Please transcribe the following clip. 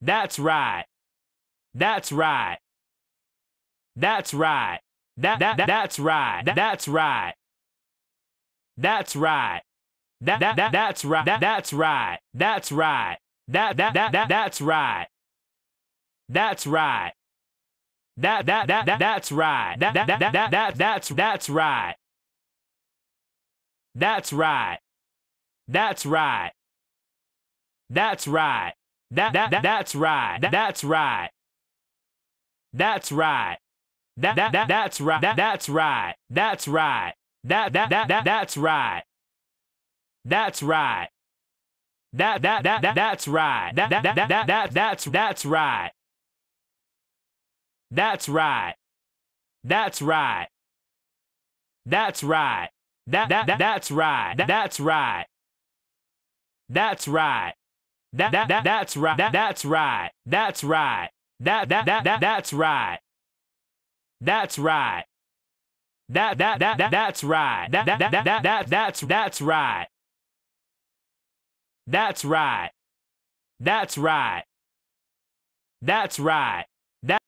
That's right. That's right. That's right. That that that's right. That's right. That's right. That that that that's right. That that's right. That's right. That that that that that's right. That's right. That that that that that's right. That that that that that that's that's right. That's right. That's right. That's right. That, that, that's right. That, that's right. That's right. That, that, that, that's right. That, that's right. That's right. That, that, that, that, that's right. That's right. That, that, that, that, that's right. That, that, that, that, that, that's, that's right. That's right. That's right. That's right. That, that, that, that's right. that's right. That's right. That that, that that's right. That, that's right. That's right. That that that, that that's right. That's right. That that that, that that's right. That that that, that that that's that's right. That's right. That's right. That's right. That